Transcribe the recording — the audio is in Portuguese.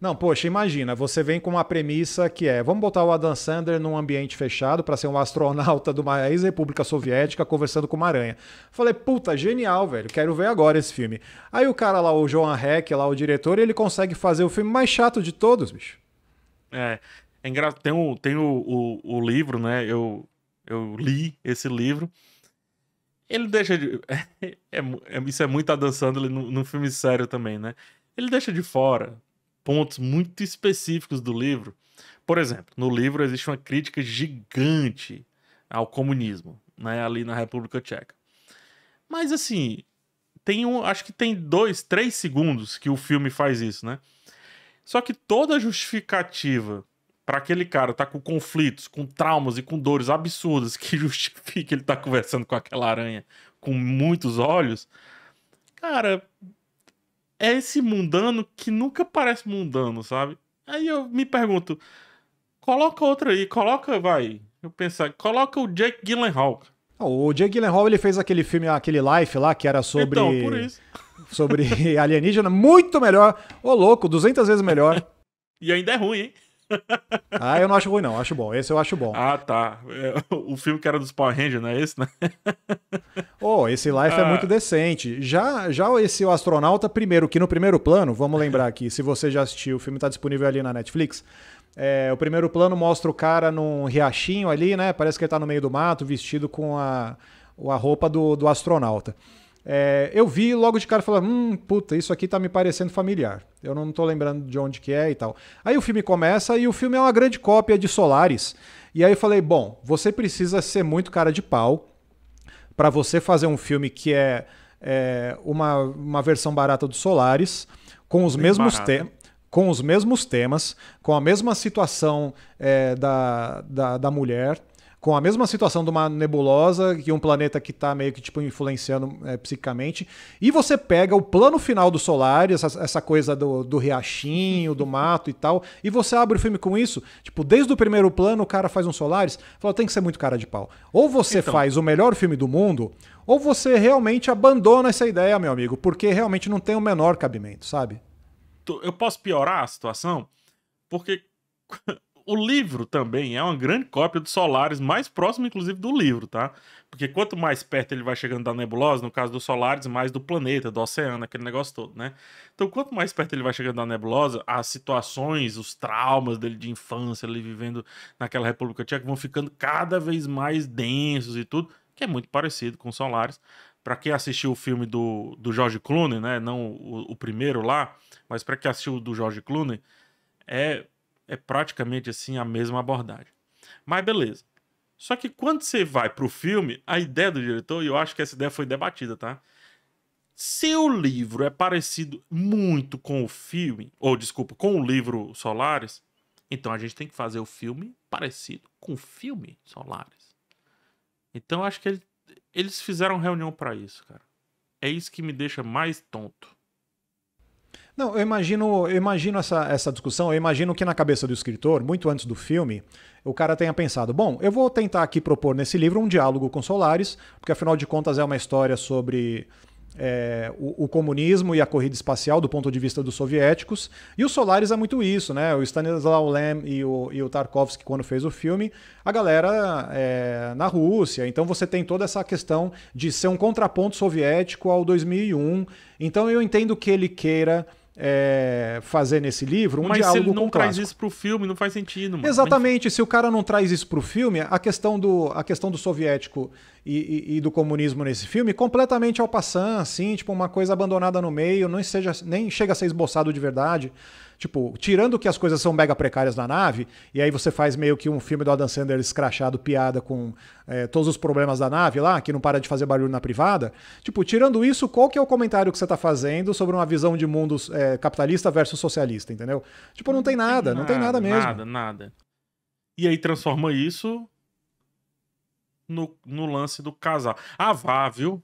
Não, poxa, imagina, você vem com uma premissa que é: vamos botar o Adam Sandler num ambiente fechado para ser um astronauta de uma ex-república soviética conversando com uma aranha. Falei, puta, genial, velho, quero ver agora esse filme. Aí o cara lá, o Joan Heck, lá, o diretor, ele consegue fazer o filme mais chato de todos, bicho. É, é engraçado. Tem, o, tem o, o, o livro, né? Eu, eu li esse livro. Ele deixa de. É, é, é, isso é muito Adam Sandler no num filme sério também, né? Ele deixa de fora pontos muito específicos do livro. Por exemplo, no livro existe uma crítica gigante ao comunismo, né, ali na República Tcheca. Mas assim, tem um, acho que tem dois, três segundos que o filme faz isso, né? Só que toda a justificativa para aquele cara tá com conflitos, com traumas e com dores absurdas que justifica ele tá conversando com aquela aranha com muitos olhos, cara, é esse mundano que nunca parece mundano, sabe? Aí eu me pergunto, coloca outra aí, coloca, vai, eu pensar, coloca o Jake Gyllenhaal. O Jake Gyllenhaal, ele fez aquele filme, aquele Life lá, que era sobre... Então, por isso. Sobre alienígena, muito melhor. Ô, louco, 200 vezes melhor. e ainda é ruim, hein? ah, eu não acho ruim, não. Acho bom. Esse eu acho bom. Ah, tá. É, o filme que era dos Power Rangers, não é esse, né? oh, esse Life é ah. é muito decente. Já, já esse O Astronauta, primeiro, que no primeiro plano, vamos lembrar aqui, se você já assistiu, o filme tá disponível ali na Netflix. É, o primeiro plano mostra o cara num riachinho ali, né? Parece que ele tá no meio do mato, vestido com a, a roupa do, do astronauta. É, eu vi logo de cara falar, hum, puta, isso aqui tá me parecendo familiar. Eu não tô lembrando de onde que é e tal. Aí o filme começa e o filme é uma grande cópia de Solaris. E aí eu falei, bom, você precisa ser muito cara de pau para você fazer um filme que é, é, uma, uma versão barata do Solaris, com os Bem mesmos temas com os mesmos temas, com a mesma situação é, da, da, da mulher, com a mesma situação de uma nebulosa, que um planeta que está meio que tipo, influenciando é, psicamente, e você pega o plano final do Solaris essa, essa coisa do, do riachinho, do mato e tal, e você abre o filme com isso, tipo, desde o primeiro plano o cara faz um Solaris, fala, tem que ser muito cara de pau. Ou você então... faz o melhor filme do mundo, ou você realmente abandona essa ideia, meu amigo, porque realmente não tem o menor cabimento, sabe? Eu posso piorar a situação? Porque o livro também é uma grande cópia do Solaris, mais próximo, inclusive, do livro, tá? Porque quanto mais perto ele vai chegando da nebulosa, no caso do Solaris, mais do planeta, do oceano, aquele negócio todo, né? Então, quanto mais perto ele vai chegando da nebulosa, as situações, os traumas dele de infância, ele vivendo naquela República Tcheca, vão ficando cada vez mais densos e tudo, que é muito parecido com o Solaris. Para quem assistiu o filme do, do George Clooney, né? Não o, o primeiro lá, mas para quem assistiu o do George Clooney, é é praticamente assim a mesma abordagem. Mas beleza. Só que quando você vai pro filme, a ideia do diretor, e eu acho que essa ideia foi debatida, tá? Se o livro é parecido muito com o filme, ou desculpa, com o livro Solares, então a gente tem que fazer o filme parecido com o filme Solares. Então eu acho que ele, eles fizeram reunião para isso, cara. É isso que me deixa mais tonto. Não, eu imagino, eu imagino essa, essa discussão, eu imagino que na cabeça do escritor, muito antes do filme, o cara tenha pensado: bom, eu vou tentar aqui propor nesse livro um diálogo com Solares, porque afinal de contas é uma história sobre é, o, o, comunismo e a corrida espacial do ponto de vista dos soviéticos. E o solares é muito isso, né? O Stanislaw Lem e o, e o Tarkovsky, quando fez o filme, a galera é, na Rússia. Então você tem toda essa questão de ser um contraponto soviético ao 2001. Então eu entendo que ele queira é, fazer nesse livro um Mas diálogo se ele não traz isso pro filme, não faz sentido. Mano. Exatamente, se o cara não traz isso pro filme, a questão do, a questão do soviético e, e, e do comunismo nesse filme completamente ao passar, assim, tipo uma coisa abandonada no meio, não seja, nem chega a ser esboçado de verdade. Tipo, tirando que as coisas são mega precárias na nave, e aí você faz meio que um filme do Adam Sandler escrachado, piada com é, todos os problemas da nave lá, que não para de fazer barulho na privada. Tipo, tirando isso, qual que é o comentário que você tá fazendo sobre uma visão de mundo é, capitalista versus socialista, entendeu? Tipo, não tem nada, não tem nada, mesmo. Nada, nada. E aí transforma isso no, no lance do casal. Ah, vá, viu?